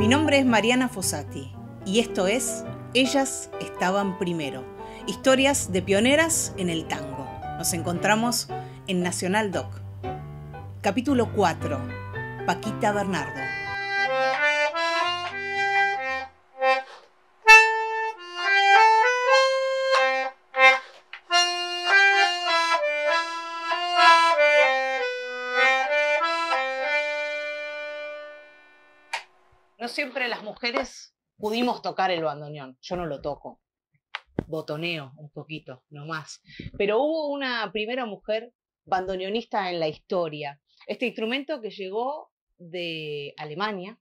Mi nombre es Mariana Fossati y esto es Ellas estaban primero, historias de pioneras en el tango. Nos encontramos en Nacional Doc. Capítulo 4. Paquita Bernardo. siempre las mujeres pudimos tocar el bandoneón. Yo no lo toco. Botoneo un poquito, no más, Pero hubo una primera mujer bandoneonista en la historia. Este instrumento que llegó de Alemania,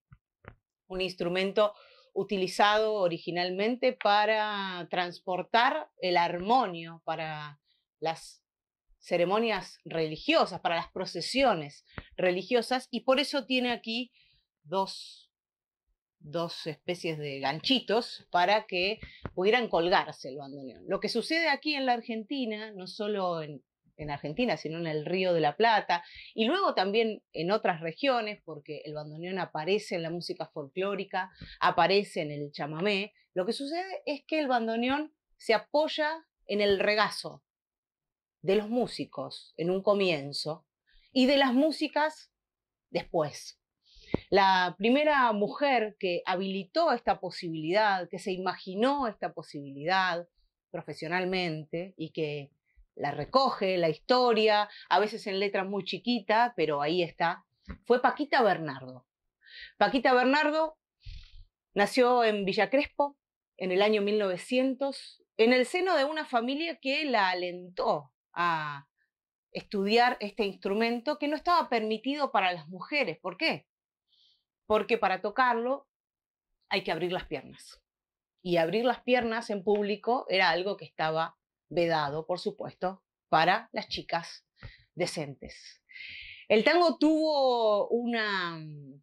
un instrumento utilizado originalmente para transportar el armonio para las ceremonias religiosas, para las procesiones religiosas, y por eso tiene aquí dos dos especies de ganchitos para que pudieran colgarse el bandoneón. Lo que sucede aquí en la Argentina, no solo en, en, Argentina, sino en el Río de la Plata, y luego también en otras regiones, porque el bandoneón aparece en la música folclórica, aparece en el chamamé, lo que sucede es que el bandoneón se apoya en el regazo de los músicos en un comienzo y de las músicas después la primera mujer que habilitó esta posibilidad, que se imaginó esta posibilidad profesionalmente y que la recoge, la historia, a veces en letras muy chiquitas, pero ahí está, fue Paquita Bernardo. Paquita Bernardo nació en Villa Crespo en el año 1900, en el seno de una familia que la alentó a estudiar este instrumento que no estaba permitido para las mujeres. ¿Por qué? porque para tocarlo hay que abrir las piernas. Y abrir las piernas en público era algo que estaba vedado, por supuesto, para las chicas decentes. El tango tuvo mm,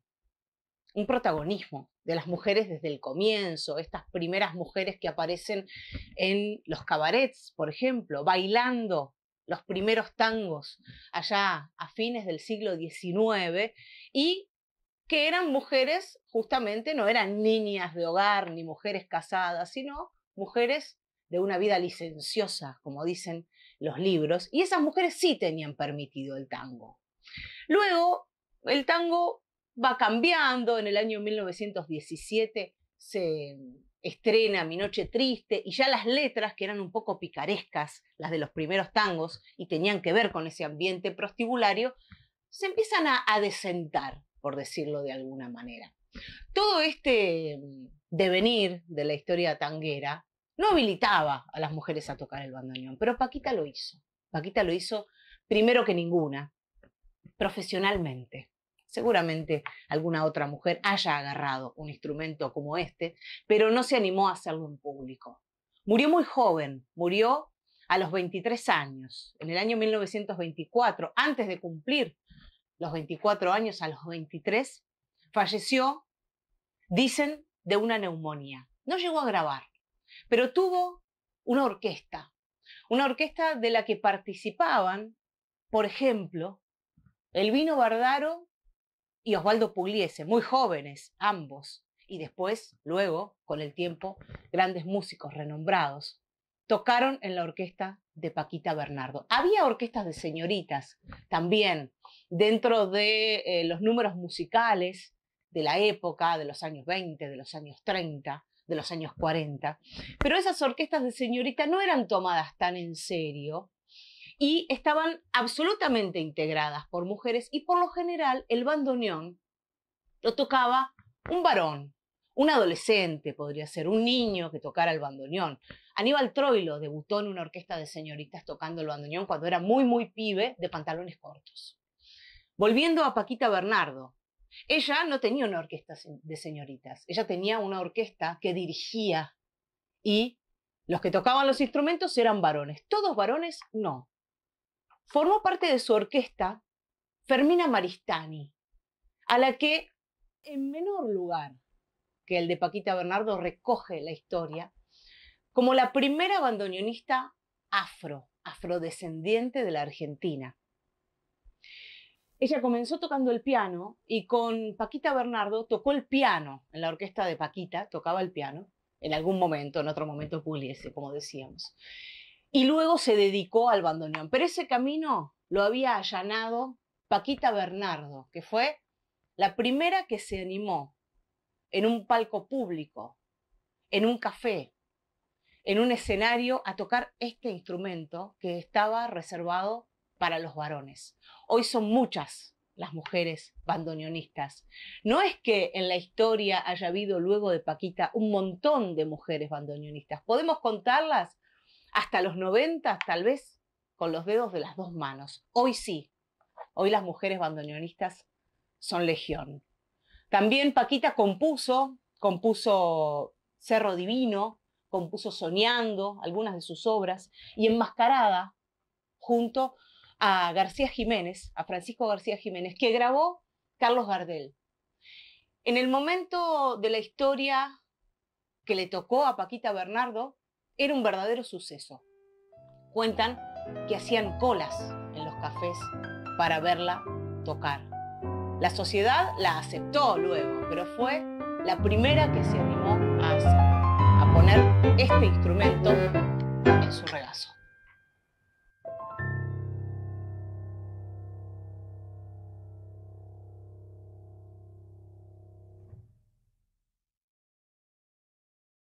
un protagonismo de las mujeres desde el comienzo, estas primeras mujeres que aparecen en los cabarets, por ejemplo, bailando los primeros tangos allá a fines del siglo XIX y que eran mujeres, justamente no eran niñas de hogar ni mujeres casadas, sino mujeres de una vida licenciosa, como dicen los libros, y esas mujeres sí tenían permitido el tango. Luego, el tango va cambiando, en el año 1917 se estrena Mi Noche Triste y ya las letras que eran un poco picarescas, las de los primeros tangos y tenían que ver con ese ambiente prostibulario, se empiezan a, a desentar por decirlo de alguna manera. Todo este mm, devenir de la historia tanguera no habilitaba a las mujeres a tocar el bandoneón, pero Paquita lo hizo. Paquita lo hizo primero que ninguna, profesionalmente. Seguramente alguna otra mujer haya agarrado un instrumento como este, pero no se animó a hacerlo en público. Murió muy joven, murió a los 23 años, en el año 1924, antes de cumplir los 24 años, a los 23, falleció, dicen, de una neumonía. No llegó a grabar, pero tuvo una orquesta, una orquesta de la que participaban, por ejemplo, Elvino Bardaro y Osvaldo Pugliese, muy jóvenes ambos, y después, luego, con el tiempo, grandes músicos renombrados tocaron en la orquesta de Paquita Bernardo. Había orquestas de señoritas también dentro de eh, los números musicales de la época, de los años 20, de los años 30, de los años 40. Pero esas orquestas de señoritas no eran tomadas tan en serio y estaban absolutamente integradas por mujeres y por lo general el bandoneón lo tocaba un varón, un adolescente podría ser, un niño que tocara el bandoneón. Aníbal Troilo debutó en una orquesta de señoritas tocando el bandoneón cuando era muy, muy pibe, de pantalones cortos. Volviendo a Paquita Bernardo, ella no tenía una orquesta de señoritas, ella tenía una orquesta que dirigía y los que tocaban los instrumentos eran varones. ¿Todos varones? No. Formó parte de su orquesta Fermina Maristani, a la que en menor lugar que el de Paquita Bernardo recoge la historia, como la primera bandoneonista afro, afrodescendiente de la Argentina. Ella comenzó tocando el piano y con Paquita Bernardo tocó el piano en la orquesta de Paquita, tocaba el piano en algún momento, en otro momento puliese, como decíamos. Y luego se dedicó al bandoneón, pero ese camino lo había allanado Paquita Bernardo, que fue la primera que se animó en un palco público, en un café, en un escenario a tocar este instrumento que estaba reservado para los varones. Hoy son muchas las mujeres bandoneonistas. No es que en la historia haya habido luego de Paquita un montón de mujeres bandoneonistas. Podemos contarlas hasta los 90, tal vez, con los dedos de las dos manos. Hoy sí, hoy las mujeres bandoneonistas son legión. También Paquita compuso, compuso Cerro Divino, compuso Soñando, algunas de sus obras, y Enmascarada, junto a García Jiménez, a Francisco García Jiménez, que grabó Carlos Gardel. En el momento de la historia que le tocó a Paquita Bernardo, era un verdadero suceso. Cuentan que hacían colas en los cafés para verla tocar. La sociedad la aceptó luego, pero fue la primera que se animó a, a poner este instrumento en su regazo.